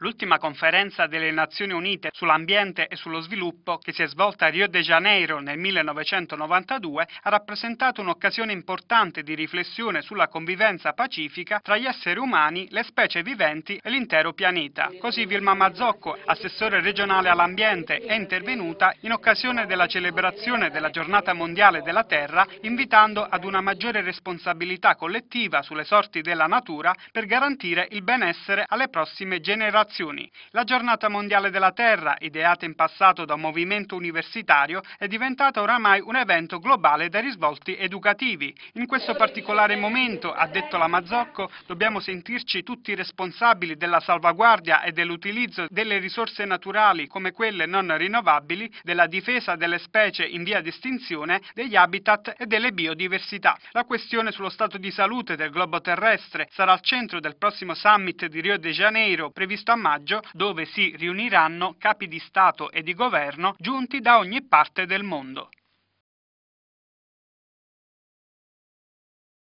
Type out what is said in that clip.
L'ultima conferenza delle Nazioni Unite sull'ambiente e sullo sviluppo, che si è svolta a Rio de Janeiro nel 1992, ha rappresentato un'occasione importante di riflessione sulla convivenza pacifica tra gli esseri umani, le specie viventi e l'intero pianeta. Così Vilma Mazzocco, assessore regionale all'ambiente, è intervenuta in occasione della celebrazione della Giornata Mondiale della Terra, invitando ad una maggiore responsabilità collettiva sulle sorti della natura per garantire il benessere alle prossime generazioni innovazioni. La giornata mondiale della Terra, ideata in passato da un movimento universitario, è diventata oramai un evento globale dai risvolti educativi. In questo particolare momento, ha detto la Mazzocco, dobbiamo sentirci tutti responsabili della salvaguardia e dell'utilizzo delle risorse naturali come quelle non rinnovabili, della difesa delle specie in via di estinzione, degli habitat e delle biodiversità. La questione sullo stato di salute del globo terrestre sarà al centro del prossimo summit di Rio de Janeiro previsto a maggio dove si riuniranno capi di Stato e di governo giunti da ogni parte del mondo.